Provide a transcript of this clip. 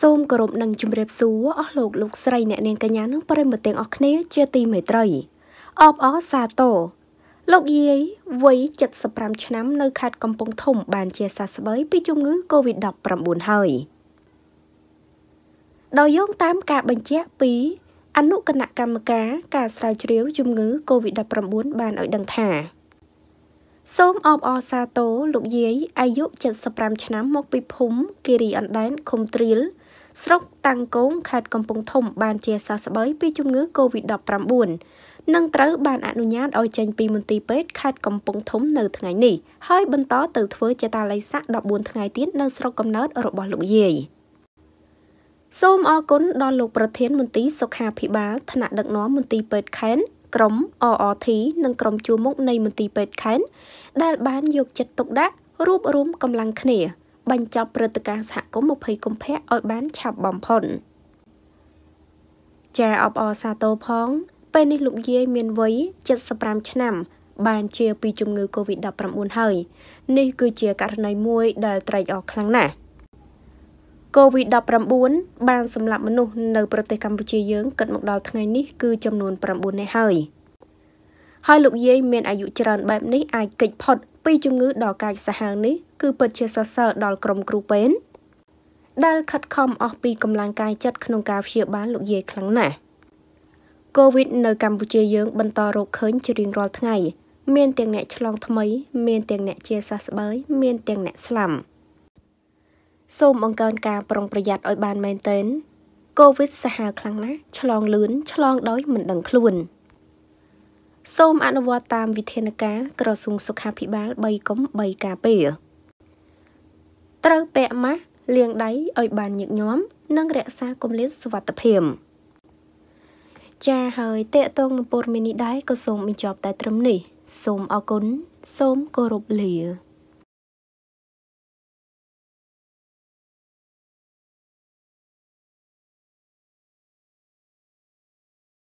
សូមគោរពនិងជម្រាបសួរអស់លោកលោកស្រីអ្នកនាងកញ្ញានិងប្រិមត្តទាំងអស់គ្នា ជាទីមេត្រីអបអរសាទរលោកយាយវ័យ75ឆ្នាំនៅខេត្តកំពង់ធំ បានជាសះស្បើយពីជំងឺ Covid-19 ហើយដោយយោងតាមការបញ្ជាក់ពី អនុគណៈកម្មការការស្រាវជ្រាវជំងឺ Covid-19 បានឲ្យដឹងថាសូមអបអរសាទរលោកយាយអាយុ75ឆ្នាំ មក ពីភូមិគិរីអណ្ដែនឃុំត្រៀលស្រុកតាំងគងខេត្តកំពង់ធំបានជាសះស្បើយពីជំងឺ Covid-19 និងត្រូវបានអនុញ្ញាតឲ្យចេញពីមន្ទីរពេទ្យខេត្តកំពង់ធំនៅថ្ងៃនេះហើយបន្តទៅធ្វើជាតាល័យស័ក14ថ្ងៃទៀតនៅស្រុកកំណើតរបស់លោកយាយសូមអរគុណដល់លោកប្រធានមន្ទីរសុខាភិបាលថ្នាក់ដឹកនាំមន្ទីរពេទ្យខេត្តក្រុម ORT និងក្រុមជួរមុខនៃមន្ទីរពេទ្យខេត្តដែលបានយកចិត្តទុកដាក់រួបរមកម្លាំងគ្នាបញ្ចប់ព្រឹត្តិការណ៍សហគមន៍20កុម្ភៈឲ្យបានឆាប់បំផុតចាអបអរសាទរផង ពេលនេះ លោកយាយមានវ័យ75ឆ្នាំ បាន ជា ពីជំងឺ Covid-19 ហើយនេះគឺជាករណីមួយដែលត្រេកអរខ្លាំងណាស់ COVID-19 បានសម្លាប់មនុស្សនៅប្រទេសកម្ពុជាយើងគិតមកដល់ថ្ងៃនេះគឺចំនួន9នាក់ហើយហើយលោកយាយមានអាយុច្រើនបែបនេះអាចកិច្ចផុត ពីជំងឺដ៏កាចសាហាវនេះគឺពិតជាសរសើរដល់ក្រុមគ្រូពេទ្យដែលខិតខំអស់ពីកម្លាំងកាយចិត្តក្នុងការព្យាបាលលោកយាយខ្លាំងណាស់កូវីដនៅ កម្ពុជាយើងបន្តរកឃើញជារៀងរាល់ថ្ងៃមានទាំងអ្នកឆ្លងថ្មី មានទាំងអ្នកជាសះស្បើយមានទាំងអ្នកស្លាប់សូមបង្កើនការប្រុងប្រយ័ត្នឲ្យបានមែនទែនកូវីដសាហាវខ្លាំងណាស់ឆ្លងលឿនឆ្លងដោយមិនដឹងខ្លួន សូមអនុវត្តតាមវិធានការ ក្រសួងសុខាភិបាល3កុំ3ការពារត្រូវពាក់ម៉ាស់លាងដៃឲ្យបានញឹកញាប់និងរក្សាគម្លាតសុវត្ថិភាពចាហើយតេតងនឹងព័ត៌មាននេះដែរក៏សូមបញ្ចប់តែត្រឹមនេះសូមអរគុណសូមគោរពលា